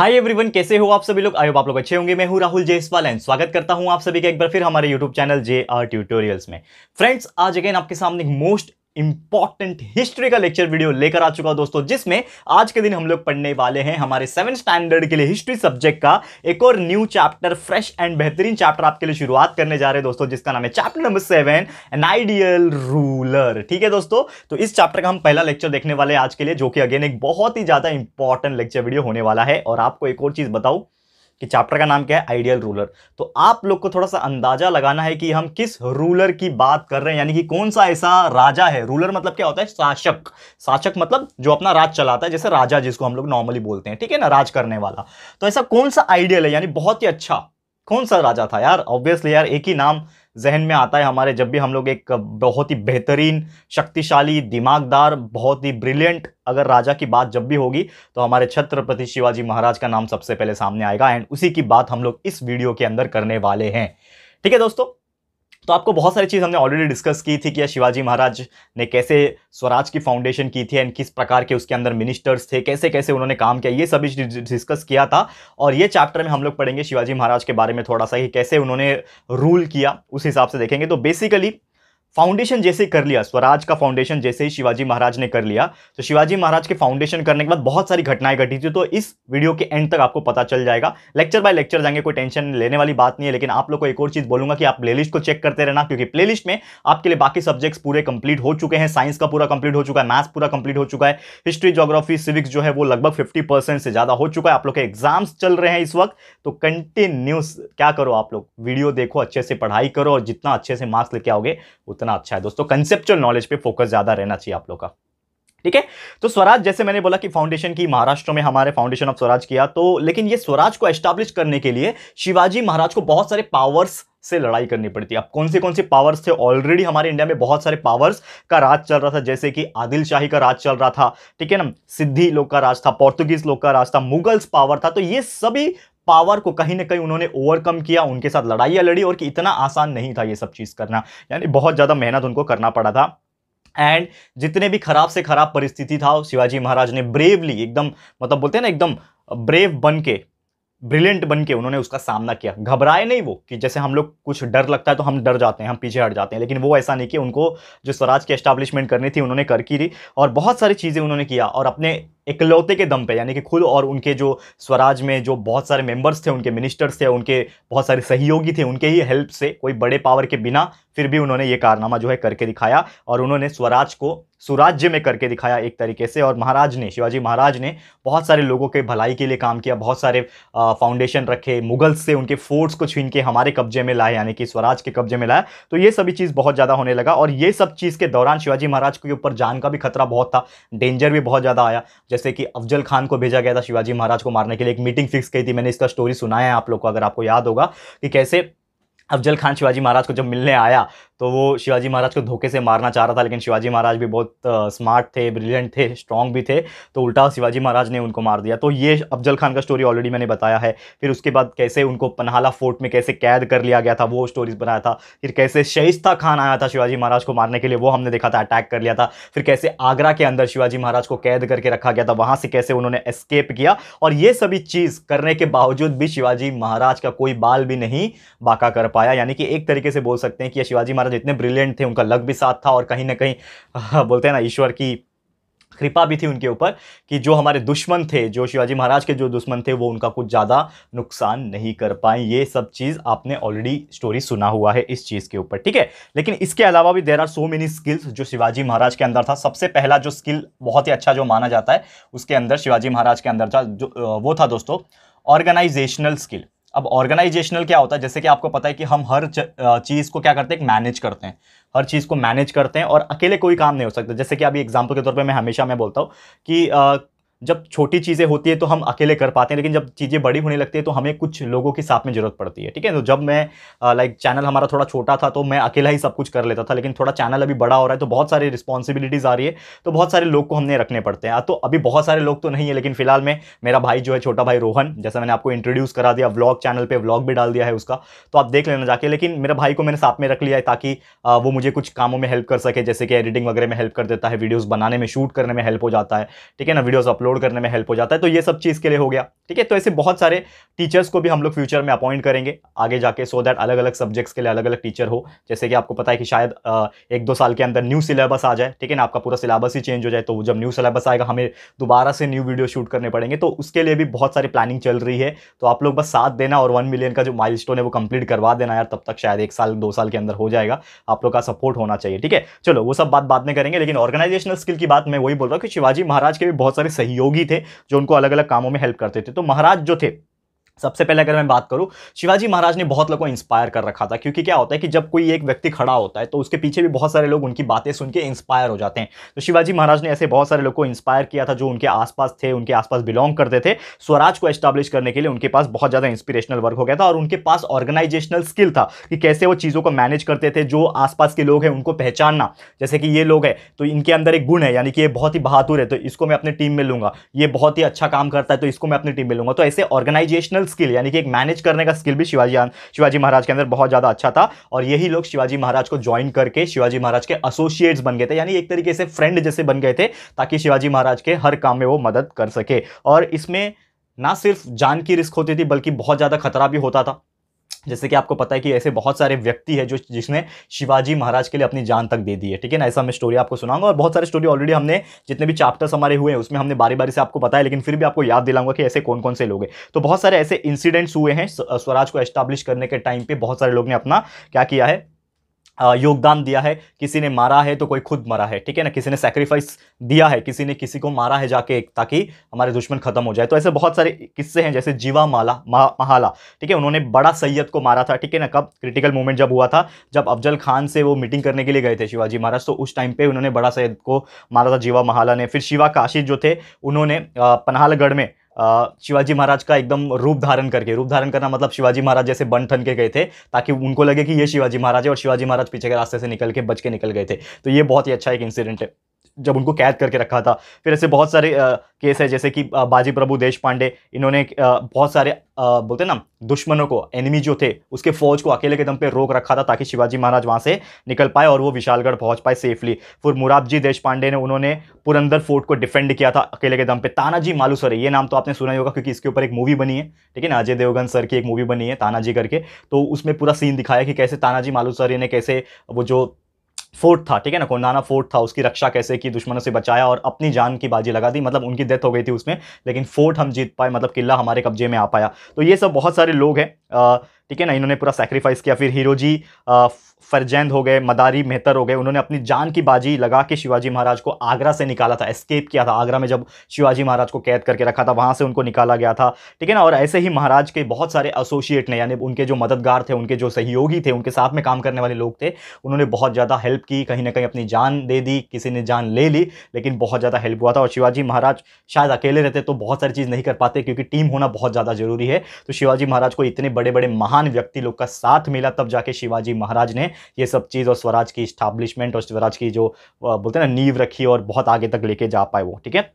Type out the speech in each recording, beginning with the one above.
hi everyone कैसे हो आप सभी लोग आयो आप लोग अच्छे होंगे मैं हूं राहुल जयसवाल एंड स्वागत करता हूं आप सभी का एक बार फिर हमारे YouTube channel J R tutorials में फ्रेंड्स आज अगेन आपके सामने मोस्ट इंपॉर्टेंट हिस्ट्री का लेक्चर वीडियो लेकर आ चुका दोस्तों जिसमें आज के दिन हम लोग पढ़ने वाले हैं हमारे सेवन स्टैंडर्ड के लिए हिस्ट्री सब्जेक्ट का एक और न्यू चैप्टर फ्रेश एंड बेहतरीन चैप्टर आपके लिए शुरुआत करने जा रहे हैं दोस्तों जिसका नाम है chapter number seven an ideal ruler ठीक है दोस्तों तो इस चैप्टर का हम पहला लेक्चर देखने वाले आज के लिए जो कि अगेन एक बहुत ही ज्यादा इंपॉर्टेंट लेक्चर वीडियो होने वाला है और आपको एक और चीज बताऊं कि चैप्टर का नाम क्या है आइडियल रूलर तो आप लोग को थोड़ा सा अंदाजा लगाना है कि हम किस रूलर की बात कर रहे हैं यानी कि कौन सा ऐसा राजा है रूलर मतलब क्या होता है शासक शासक मतलब जो अपना राज चलाता है जैसे राजा जिसको हम लोग नॉर्मली बोलते हैं ठीक है ना राज करने वाला तो ऐसा कौन सा आइडियल है यानी बहुत ही अच्छा कौन सा राजा था यार ऑब्वियसली यार एक ही नाम जहन में आता है हमारे जब भी हम लोग एक बहुत ही बेहतरीन शक्तिशाली दिमागदार बहुत ही ब्रिलियंट अगर राजा की बात जब भी होगी तो हमारे छत्रपति शिवाजी महाराज का नाम सबसे पहले सामने आएगा एंड उसी की बात हम लोग इस वीडियो के अंदर करने वाले हैं ठीक है दोस्तों तो आपको बहुत सारी चीज़ हमने ऑलरेडी डिस्कस की थी कि शिवाजी महाराज ने कैसे स्वराज की फाउंडेशन की थी एंड किस प्रकार के उसके अंदर मिनिस्टर्स थे कैसे कैसे उन्होंने काम किया ये सभी डिस्कस किया था और ये चैप्टर में हम लोग पढ़ेंगे शिवाजी महाराज के बारे में थोड़ा सा कि कैसे उन्होंने रूल किया उस हिसाब से देखेंगे तो बेसिकली फाउंडेशन जैसे कर लिया स्वराज का फाउंडेशन जैसे ही शिवाजी महाराज ने कर लिया तो शिवाजी महाराज के फाउंडेशन करने के बाद बहुत सारी घटनाएं घटी थी तो इस वीडियो के एंड तक आपको पता चल जाएगा लेक्चर बाय लेक्चर जाएंगे कोई टेंशन लेने वाली बात नहीं है लेकिन आप लोग को एक और चीज़ बोलूंगा कि आप प्ले को चेक करते रहना क्योंकि प्लेलिस्ट में आपके लिए बाकी सब्जेक्ट्स पूरे कंप्लीट हो चुके हैं साइंस का पूरा कंप्लीट हो चुका है मैथ्स पूरा कंप्लीट हो चुका है हिस्ट्री जोग्राफी सिविक्स जो है वो लगभग फिफ्टी से ज़्यादा हो चुका है आप लोग के एग्जाम्स चल रहे हैं इस वक्त तो कंटिन्यूस क्या करो आप लोग वीडियो देखो अच्छे से पढ़ाई करो और जितना अच्छे से मार्क्स लेके आओगे उतना अच्छा है दोस्तों कंसेप्चुअल नॉलेज पे फोकस ज़्यादा रहना चाहिए आप लोग का ठीक है तो स्वराज जैसे मैंने बोला कि फाउंडेशन की महाराष्ट्र में हमारे फाउंडेशन ऑफ स्वराज किया तो लेकिन ये स्वराज को एस्टाब्लिश करने के लिए शिवाजी महाराज को बहुत सारे पावर्स से लड़ाई करनी पड़ती है अब कौन से कौन से पावर्स थे ऑलरेडी हमारे इंडिया में बहुत सारे पावर्स का राज चल रहा था जैसे कि आदिल शाही का राज चल रहा था ठीक है ना सिद्धि लोग का राज था पोर्तुगीज लोग का राज था मुगल्स पावर था तो ये सभी पावर को कहीं ना कहीं उन्होंने ओवरकम किया उनके साथ लड़ाइयाँ लड़ी और कि इतना आसान नहीं था ये सब चीज़ करना यानी बहुत ज़्यादा मेहनत उनको करना पड़ा था एंड जितने भी खराब से खराब परिस्थिति था शिवाजी महाराज ने ब्रेवली एकदम मतलब बोलते हैं ना एकदम ब्रेव बन के ब्रिलियंट बन के उन्होंने उसका सामना किया घबराए नहीं वो कि जैसे हम लोग कुछ डर लगता है तो हम डर जाते हैं हम पीछे हट जाते हैं लेकिन वो ऐसा नहीं कि उनको जो स्वराज की एस्टैब्लिशमेंट करनी थी उन्होंने कर की और बहुत सारी चीज़ें उन्होंने किया और अपने इकलौते के दम पे यानी कि खुद और उनके जो स्वराज में जो बहुत सारे मेंबर्स थे उनके मिनिस्टर्स थे उनके बहुत सारे सहयोगी थे उनके ही हेल्प से कोई बड़े पावर के बिना फिर भी उन्होंने ये कारनामा जो है करके दिखाया और उन्होंने स्वराज को सुराज्य में करके दिखाया एक तरीके से और महाराज ने शिवाजी महाराज ने बहुत सारे लोगों के भलाई के लिए काम किया बहुत सारे फाउंडेशन रखे मुगल्स से उनके फोर्ट्स को छीन के हमारे कब्जे में लाए यानी कि स्वराज के कब्जे में लाया तो ये सभी चीज़ बहुत ज़्यादा होने लगा और ये सब चीज़ के दौरान शिवाजी महाराज के ऊपर जान का भी खतरा बहुत था डेंजर भी बहुत ज़्यादा आया जैसे कि अफजल खान को भेजा गया था शिवाजी महाराज को मारने के लिए एक मीटिंग फिक्स की थी मैंने इसका स्टोरी सुनाया है आप लोग को अगर आपको याद होगा कि कैसे अफजल खान शिवाजी महाराज को जब मिलने आया तो वो शिवाजी महाराज को धोखे से मारना चाह रहा था लेकिन शिवाजी महाराज भी बहुत स्मार्ट थे ब्रिलियंट थे स्ट्रॉन्ग भी थे तो उल्टा शिवाजी महाराज ने उनको मार दिया तो ये अफजल खान का स्टोरी ऑलरेडी मैंने बताया है फिर उसके बाद कैसे उनको पनहाला फोर्ट में कैसे कैद कर लिया गया था वो स्टोरीज बनाया था फिर कैसे शहिस्ता खान आया था शिवाजी महाराज को मारने के लिए वो हमने देखा था अटैक कर लिया था फिर कैसे आगरा के अंदर शिवाजी महाराज को कैद करके रखा गया था वहाँ से कैसे उन्होंने एस्केप किया और ये सभी चीज़ करने के बावजूद भी शिवाजी महाराज का कोई बाल भी नहीं बाका कर पाया यानी कि एक तरीके से बोल सकते हैं कि शिवाजी महाराज जो इतने ब्रिलियंट थे उनका लक भी साथ था और कहीं ना कहीं बोलते हैं ना ईश्वर की कृपा भी थी उनके ऊपर कि जो हमारे दुश्मन थे जो शिवाजी महाराज के जो दुश्मन थे वो उनका कुछ ज़्यादा नुकसान नहीं कर पाए ये सब चीज़ आपने ऑलरेडी स्टोरी सुना हुआ है इस चीज़ के ऊपर ठीक है लेकिन इसके अलावा भी there are so many skills जो शिवाजी महाराज के अंदर था सबसे पहला जो स्किल बहुत ही अच्छा जो माना जाता है उसके अंदर शिवाजी महाराज के अंदर था जो वो था दोस्तों ऑर्गेनाइजेशनल स्किल अब ऑर्गेनाइजेशनल क्या होता है जैसे कि आपको पता है कि हम हर चीज़ को क्या करते हैं मैनेज करते हैं हर चीज़ को मैनेज करते हैं और अकेले कोई काम नहीं हो सकता जैसे कि अभी एग्जाम्पल के तौर पर मैं हमेशा मैं बोलता हूँ कि जब छोटी चीज़ें होती है तो हम अकेले कर पाते हैं लेकिन जब चीज़ें बड़ी होने लगती है तो हमें कुछ लोगों के साथ में ज़रूरत पड़ती है ठीक है तो जब मैं लाइक चैनल हमारा थोड़ा छोटा था तो मैं अकेला ही सब कुछ कर लेता था लेकिन थोड़ा चैनल अभी बड़ा हो रहा है तो बहुत सारी रिस्पॉन्सिबिलिटीज़ आ रही है तो बहुत सारे लोग को हमने रखने पड़ते हैं तो अभी बहुत सारे लोग तो नहीं है लेकिन फिलहाल में मेरा भाई जो है छोटा भाई रोहन जैसा मैंने आपको इंट्रोड्यूस करा दिया व्लॉग चैनल पर व्लॉग भी डाल दिया है उसका तो आप देख लेना जाके लेकिन मेरे भाई को मैंने साथ में रख लिया है ताकि वो मुझे कुछ कामों में हेल्प कर सके जैसे कि एडिटिंग वगैरह में हेल्प कर देता है वीडियोज़ बनाने में शूट करने में हेल्प हो जाता है ठीक है ना वीडियोज़ अपलोड अपलोड करने में हेल्प हो जाता है तो ये सब चीज़ के लिए हो गया ठीक है तो ऐसे बहुत सारे टीचर्स को भी हम लोग फ्यूचर में अपॉइंट करेंगे आगे जाके सो so दैट अलग अलग सब्जेक्ट्स के लिए अलग अलग टीचर हो जैसे कि आपको पता है कि शायद एक दो साल के अंदर न्यू सिलेबस आ जाए ठीक है ना आपका पूरा सिलेबस ही चेंज हो जाए तो जब न्यू सिलेबस आएगा हमें दोबारा से न्यू वीडियो शूट करने पड़ेंगे तो उसके लिए भी बहुत सारी प्लानिंग चल रही है तो आप लोग बस साथ देना और वन मिलियन का जो माइल है वो कंप्लीट करवा देना यार तब तक शायद एक साल दो साल के अंदर हो जाएगा आप लोग का सपोर्ट होना चाहिए ठीक है चलो वो सब बात बाद में करेंगे लेकिन ऑर्गेनाइजेशनल स्किल की बात मैं वही बोल रहा हूँ कि शिवाजी महाराज के भी बहुत सारे सही योगी थे जो उनको अलग अलग कामों में हेल्प करते थे तो महाराज जो थे सबसे पहले अगर मैं बात करूं शिवाजी महाराज ने बहुत लोगों को इंस्पायर कर रखा था क्योंकि क्या होता है कि जब कोई एक व्यक्ति खड़ा होता है तो उसके पीछे भी बहुत सारे लोग उनकी बातें सुन के इंस्पायर हो जाते हैं तो शिवाजी महाराज ने ऐसे बहुत सारे लोग को इंस्पायर किया था जो उनके आसपास थे उनके आसपास बिलोंग करते थे स्वराज को एस्टैब्लिश करने के लिए उनके पास बहुत ज़्यादा इंस्पिरेशनल वर्क हो गया था और उनके पास ऑर्गेनाइजेशनल स्किल था कि कैसे वो चीज़ों को मैनेज करते थे जो आसपास के लोग हैं उनको पहचानना जैसे कि ये लोग हैं तो इनके अंदर एक गुण है यानी कि ये बहुत ही बहादुर है तो इसको मैं अपनी टीम में लूँगा ये बहुत ही अच्छा काम करता है तो इसको मैं अपनी टीम में लूँगा तो ऐसे ऑर्गेनाइजेशनल स्किल यानी कि एक मैनेज करने का स्किल भी शिवाजी शिवाजी महाराज के अंदर बहुत ज़्यादा अच्छा था और यही लोग शिवाजी महाराज को ज्वाइन करके शिवाजी महाराज के एसोसिएट्स बन गए थे यानी एक तरीके से फ्रेंड जैसे बन गए थे ताकि शिवाजी महाराज के हर काम में वो मदद कर सके और इसमें ना सिर्फ जान की रिस्क होती थी बल्कि बहुत ज़्यादा खतरा भी होता था जैसे कि आपको पता है कि ऐसे बहुत सारे व्यक्ति है जो जिसने शिवाजी महाराज के लिए अपनी जान तक दे दी है ठीक है ना ऐसा मैं स्टोरी आपको सुनाऊंगा और बहुत सारे स्टोरी ऑलरेडी हमने जितने भी चैप्टर्स हमारे हुए हैं उसमें हमने बारी बारी से आपको बताया लेकिन फिर भी आपको याद दिलाऊंगा कि ऐसे कौन कौन से लोग हैं तो बहुत सारे ऐसे इंसिडेंट्स हुए हैं स्वराज को एस्टाब्लिश करने के टाइम पर बहुत सारे लोग ने अपना क्या किया है योगदान दिया है किसी ने मारा है तो कोई खुद मरा है ठीक है ना किसी ने सेक्रीफाइस दिया है किसी ने किसी को मारा है जाके ताकि हमारे दुश्मन खत्म हो जाए तो ऐसे बहुत सारे किस्से हैं जैसे जीवा माला मा, महाला ठीक है उन्होंने बड़ा सैयद को मारा था ठीक है ना कब क्रिटिकल मोमेंट जब हुआ था जब अफजल खान से वो मीटिंग करने के लिए गए थे शिवाजी महाराज तो उस टाइम पर उन्होंने बड़ा सैयद को मारा था जीवा महाला ने फिर शिवा काशी जो थे उन्होंने पनहालगढ़ में शिवाजी महाराज का एकदम रूप धारण करके रूप धारण करना मतलब शिवाजी महाराज जैसे बन ठन के गए थे ताकि उनको लगे कि ये शिवाजी महाराज है और शिवाजी महाराज पीछे के रास्ते से निकल के बच के निकल गए थे तो ये बहुत ही अच्छा एक इंसिडेंट है जब उनको कैद करके रखा था फिर ऐसे बहुत सारे आ, केस है जैसे कि बाजी प्रभु देश पांडे इन्होंने आ, बहुत सारे आ, बोलते ना दुश्मनों को एनिमी जो थे उसके फौज को अकेले के दम पे रोक रखा था ताकि शिवाजी महाराज वहाँ से निकल पाए और वो विशालगढ़ पहुँच पाए सेफली फिर मुराबजी देश पांडे ने उन्होंने पुरंदर फोर्ट को डिफेंड किया था अकेले के दम पे तानाजी मालूसरे ये नाम तो आपने सुना ही होगा क्योंकि इसके ऊपर एक मूवी बनी है ठीक है ना अजय देवगन सर की एक मूवी बनी है तानाजी करके तो उसमें पूरा सीन दिखाया कि कैसे तानाजी मालूसरे ने कैसे वो जो फोर्थ था ठीक है ना कोंडाना फोर्थ था उसकी रक्षा कैसे की दुश्मनों से बचाया और अपनी जान की बाजी लगा दी मतलब उनकी डेथ हो गई थी उसमें लेकिन फोर्ट हम जीत पाए मतलब किला हमारे कब्जे में आ पाया तो ये सब बहुत सारे लोग हैं ठीक है ना इन्होंने पूरा सेक्रीफाइस किया फिर हीरो जी फरजैंद हो गए मदारी मेहतर हो गए उन्होंने अपनी जान की बाजी लगा के शिवाजी महाराज को आगरा से निकाला था एस्केप किया था आगरा में जब शिवाजी महाराज को कैद करके रखा था वहाँ से उनको निकाला गया था ठीक है ना और ऐसे ही महाराज के बहुत सारे एसोसिएट ने यानी उनके जो मददगार थे उनके जो सहयोगी थे उनके साथ में काम करने वाले लोग थे उन्होंने बहुत ज़्यादा हेल्प की कहीं ना कहीं अपनी जान दे दी किसी ने जान ले ली लेकिन बहुत ज़्यादा हेल्प हुआ था और शिवाजी महाराज शायद अकेले रहते तो बहुत सारी चीज़ नहीं कर पाते क्योंकि टीम होना बहुत ज़्यादा ज़रूरी है तो शिवाजी महाराज को इतने बड़े बड़े महान व्यक्ति लोग का साथ मिला तब जाके शिवाजी महाराज ने ये सब चीज़ और स्वराज की इस्टाब्लिशमेंट और स्वराज की जो बोलते हैं ना नींव रखी और बहुत आगे तक लेके जा पाए वो ठीक है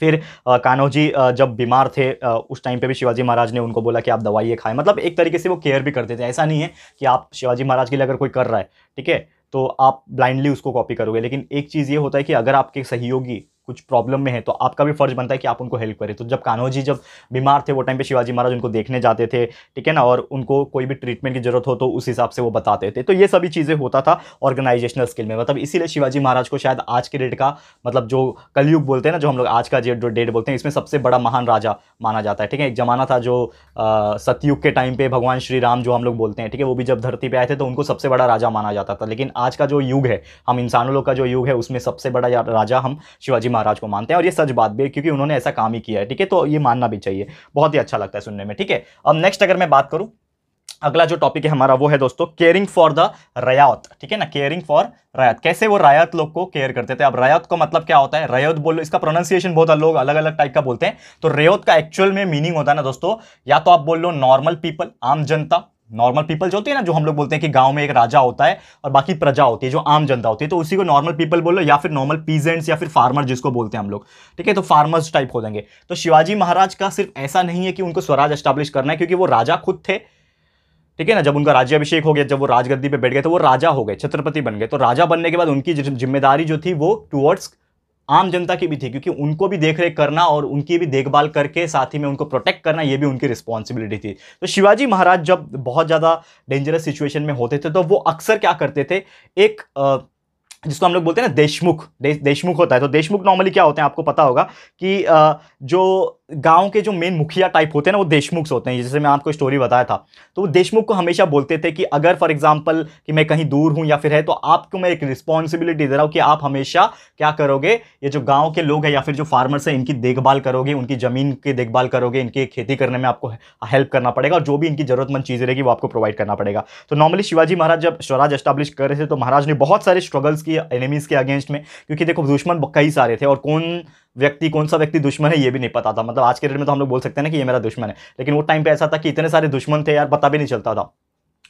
फिर कान्होजी जब बीमार थे उस टाइम पे भी शिवाजी महाराज ने उनको बोला कि आप दवाइयाँ खाएं मतलब एक तरीके से वो केयर भी करते थे ऐसा नहीं है कि आप शिवाजी महाराज के लिए अगर कोई कर रहा है ठीक है तो आप ब्लाइंडली उसको कॉपी करोगे लेकिन एक चीज़ ये होता है कि अगर आपके सहयोगी कुछ प्रॉब्लम में है तो आपका भी फर्ज बनता है कि आप उनको हेल्प करें तो जब कान्होजी जब बीमार थे वो टाइम पे शिवाजी महाराज उनको देखने जाते थे ठीक है ना और उनको कोई भी ट्रीटमेंट की ज़रूरत हो तो उस हिसाब से वो बताते थे तो ये सभी चीज़ें होता था ऑर्गेनाइजेशनल स्किल में मतलब इसीलिए शिवाजी महाराज को शायद आज के डेट का मतलब जो कलयुग बोलते हैं ना जो हम लोग आज का जो डेट बोलते हैं इसमें सबसे बड़ा महान राजा माना जाता है ठीक है एक ज़माना था जो सतयुग के टाइम पे भगवान श्री राम जो हम लोग बोलते हैं ठीक है वो भी जब धरती पे आए थे तो उनको सबसे बड़ा राजा माना जाता था लेकिन आज का जो युग है हम इंसानों लोग का जो युग है उसमें सबसे बड़ा राजा हम शिवाजी महाराज को मानते हैं और ये सच बात भी है क्योंकि उन्होंने ऐसा काम ही किया है ठीक है तो ये मानना भी चाहिए बहुत ही अच्छा लगता है सुनने में ठीक है अब नेक्स्ट अगर मैं बात करूँ अगला जो टॉपिक है हमारा वो है दोस्तों केयरिंग फॉर द रयात ठीक है ना केयरिंग फॉर रयात कैसे वो रयात लोग को केयर करते थे अब रयात का मतलब क्या होता है रयत बोलो इसका प्रोनाउंसिएशन बहुत लोग अलग अलग टाइप का बोलते हैं तो रेयत का एक्चुअल में मीनिंग होता है ना दोस्तों या तो आप बोल लो नॉर्मल पीपल आम जनता नॉर्मल पीपल जो होती है ना जो हम लोग बोलते हैं कि गांव में एक राजा होता है और बाकी प्रजा होती है जो आम जनता होती है तो उसी को नॉर्मल पीपल बोलो या फिर नॉर्मल पीजेंट्स या फिर फार्मर जिसको बोलते हैं हम लोग ठीक है तो फार्मर्स टाइप हो जाएंगे तो शिवाजी महाराज का सिर्फ ऐसा नहीं है कि उनको स्वराज एस्टाब्लिश करना है क्योंकि वो राजा खुद थे ठीक है ना जब उनका राज्यभिषेक हो गया जब वो राजगद्दी पे बैठ गए तो वो राजा हो गए छत्रपति बन गए तो राजा बनने के बाद उनकी जिम्मेदारी जो थी वो टूवर्ड्स आम जनता की भी थी क्योंकि उनको भी देख रेख करना और उनकी भी देखभाल करके साथ ही में उनको प्रोटेक्ट करना ये भी उनकी रिस्पॉन्सिबिलिटी थी तो शिवाजी महाराज जब बहुत ज़्यादा डेंजरस सिचुएशन में होते थे तो वो अक्सर क्या करते थे एक जिसको हम लोग बोलते हैं ना देशमुख देशमुख होता है तो देशमुख नॉर्मली क्या होते हैं आपको पता होगा कि जो गांव के जो मेन मुखिया टाइप होते हैं ना वो देशमुख होते हैं जैसे मैं आपको स्टोरी बताया था तो वो देशमुख को हमेशा बोलते थे कि अगर फॉर एग्जांपल कि मैं कहीं दूर हूं या फिर है तो आपको मैं एक रिस्पॉन्सिबिलिटी दे रहा हूँ कि आप हमेशा क्या करोगे ये जो गाँव के लोग हैं या फिर जो फार्मर्स हैं इनकी देखभाल करोगे उनकी ज़मीन की देखभाल करोगे इनकी खेती करने में आपको हेल्प करना पड़ेगा और जो भी इनकी ज़रूरतमंद चीज़ें रहेगी वो आपको प्रोवाइड करना पड़ेगा तो नॉर्मली शिवाजी महाराज जब स्वराज एस्टाब्लिश कर रहे थे तो महाराज ने बहुत सारे स्ट्रगल्स किए एनिमीज़ के अगेंस्ट में क्योंकि देखो दुश्मन कई सारे थे और कौन व्यक्ति कौन सा व्यक्ति दुश्मन है ये भी नहीं पता था मतलब आज के डेट में तो हम लोग बोल सकते हैं ना कि ये मेरा दुश्मन है लेकिन वो टाइम पे ऐसा था कि इतने सारे दुश्मन थे यार पता भी नहीं चलता था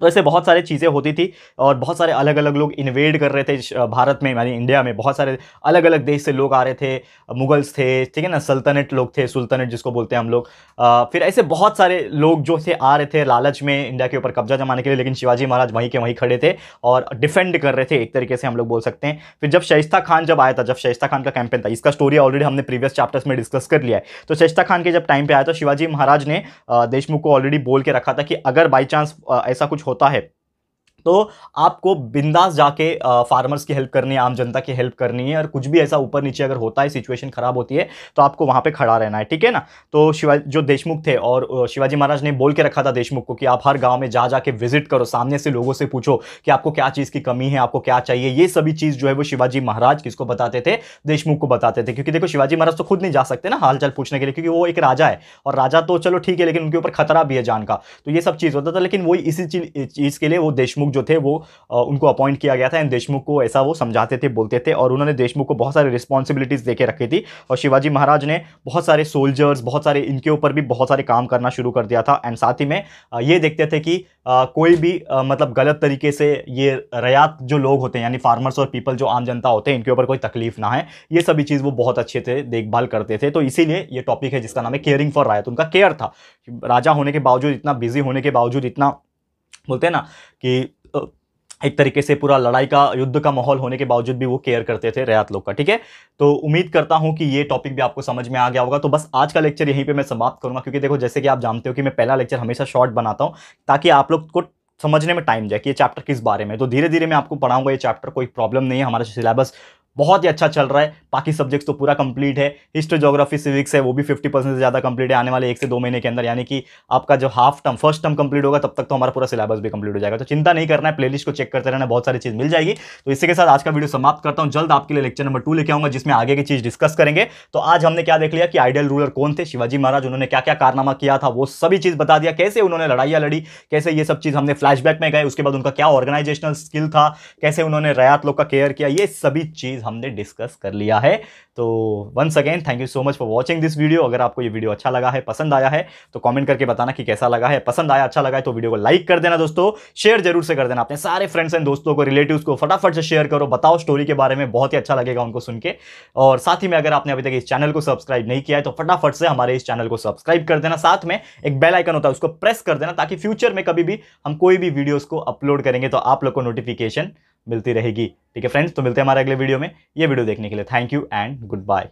तो ऐसे बहुत सारी चीज़ें होती थी और बहुत सारे अलग अलग लोग इन्वेड कर रहे थे भारत में यानी इंडिया में बहुत सारे अलग अलग देश से लोग आ रहे थे मुगल्स थे ठीक है ना सल्तनत लोग थे सुल्तनत जिसको बोलते हैं हम लोग फिर ऐसे बहुत सारे लोग जो थे आ रहे थे लालच में इंडिया के ऊपर कब्जा जमाने के लिए लेकिन शिवाजी महाराज वहीं के वहीं खड़े थे और डिफेंड कर रहे थे एक तरीके से हम लोग बोल सकते हैं फिर जब शहिस्ता खान जब आया था जब शहिस्ता खान का कैंपेन था इसका स्टोरी ऑलरेडी हमने प्रीवियस चैप्टर्स में डिस्कस कर लिया है तो शहिस्ता खान के जब टाइम पर आया तो शिवाजी महाराज ने देशमुख को ऑलरेडी बोल के रखा था कि अगर बाई चांस ऐसा कुछ होता है तो आपको बिंदास जाके फार्मर्स की हेल्प करनी है आम जनता की हेल्प करनी है और कुछ भी ऐसा ऊपर नीचे अगर होता है सिचुएशन खराब होती है तो आपको वहां पर खड़ा रहना है ठीक है ना तो शिवाजी जो देशमुख थे और शिवाजी महाराज ने बोल के रखा था देशमुख को कि आप हर गाँव में जा जाके विजिट करो सामने से लोगों से पूछो कि आपको क्या चीज़ की कमी है आपको क्या चाहिए ये सभी चीज़ जो है वो शिवाजी महाराज किसको बताते थे देशमुख को बताते थे क्योंकि देखो शिवाजी महाराज तो खुद नहीं जा सकते ना हालचाल पूछने के लिए क्योंकि वो एक राजा है और राजा तो चलो ठीक है लेकिन उनके ऊपर खतरा भी है जान का तो ये सब चीज़ होता था लेकिन वो इसी चीज़ के लिए वो देशमुख जो थे वो उनको अपॉइंट किया गया था एंड देशमुख को ऐसा वो समझाते थे बोलते थे और उन्होंने देशमुख को बहुत सारी रिस्पॉन्सिबिलिटीज़ देके रखी थी और शिवाजी महाराज ने बहुत सारे सोल्जर्स बहुत सारे इनके ऊपर भी बहुत सारे काम करना शुरू कर दिया था एंड साथ ही में ये देखते थे कि कोई भी मतलब गलत तरीके से ये रयात जो लोग होते हैं यानी फार्मर्स और पीपल जो आम जनता होते हैं इनके ऊपर कोई तकलीफ ना है ये सभी चीज़ वो बहुत अच्छे से देखभाल करते थे तो इसीलिए ये टॉपिक है जिसका नाम है केयरिंग फॉर रायत उनका केयर था राजा होने के बावजूद इतना बिजी होने के बावजूद इतना बोलते हैं ना कि एक तरीके से पूरा लड़ाई का युद्ध का माहौल होने के बावजूद भी वो केयर करते थे रियात लोग का ठीक है तो उम्मीद करता हूँ कि ये टॉपिक भी आपको समझ में आ गया होगा तो बस आज का लेक्चर यहीं पे मैं समाप्त करूँगा क्योंकि देखो जैसे कि आप जानते हो कि मैं पहला लेक्चर हमेशा शॉर्ट बनाता हूँ ताकि आप लोग को समझने में टाइम जाए कि ये चैप्टर किस बारे में तो धीरे धीरे मैं आपको पढ़ाऊंगा ये चैप्टर कोई प्रॉब्लम नहीं है हमारा सिलेबस बहुत ही अच्छा चल रहा है बाकी सब्जेक्ट्स तो पूरा कंप्लीट है हिस्ट्री जोग्राफी सिविक्स है वो भी फिफ्टी परसेंट से ज़्यादा कंप्लीट है आने वाले एक से दो महीने के अंदर यानी कि आपका जो half term first term complete होगा तब तक तो हमारा पूरा सिलेबस भी कंप्लीट हो जाएगा तो चिंता नहीं करना है प्लेलिस्ट को चेक करते रहना बहुत सारी चीज़ मिल जाएगी तो इसी के साथ आज का वीडियो समाप्त करता हूँ जल्द आपके लिए लेक्चर नंबर टू लेके आऊँगा जिसमें आगे की चीज़ डिस्कस करेंगे तो आज हमने क्या देख लिया कि आइडियल रूलर कौन थे शिवाजी महाराज उन्होंने क्या क्या कारनामा किया था वो सभी चीज़ बता दिया कैसे उन्होंने लड़ाइयाँ लड़ी कैसे ये सब चीज़ हमने फ्लैशबैक में गए उसके बाद उनका क्या ऑर्गेनाइजेशनल स्किल था कैसे उन्होंने रयात लोग का केयर किया ये सभी चीज़ हमने डिस्कस कर लिया है तो once again thank you so much for watching this video अगर आपको ये वीडियो अच्छा लगा है पसंद आया है तो कॉमेंट करके बताना कि कैसा लगा है पसंद आया अच्छा लगा है तो वीडियो को लाइक कर देना दोस्तों शेयर जरूर से कर देना अपने सारे फ्रेंड्स एंड दोस्तों को रिलेटिव को फटाफट से शेयर करो बताओ स्टोरी के बारे में बहुत ही अच्छा लगेगा उनको सुन के और साथ ही में अगर आपने अभी तक इस चैनल को सब्सक्राइब नहीं किया है तो फटाफट से हमारे इस चैनल को सब्सक्राइब कर देना साथ में एक बेल आइकन होता है उसको प्रेस कर देना ताकि फ्यूचर में कभी भी हम कोई भी वीडियोस को अपलोड करेंगे तो आप लोग को नोटिफिकेशन मिलती रहेगी ठीक है फ्रेंड्स तो मिलते हैं हमारे अगले वीडियो में ये वीडियो देखने के लिए thank you and good bye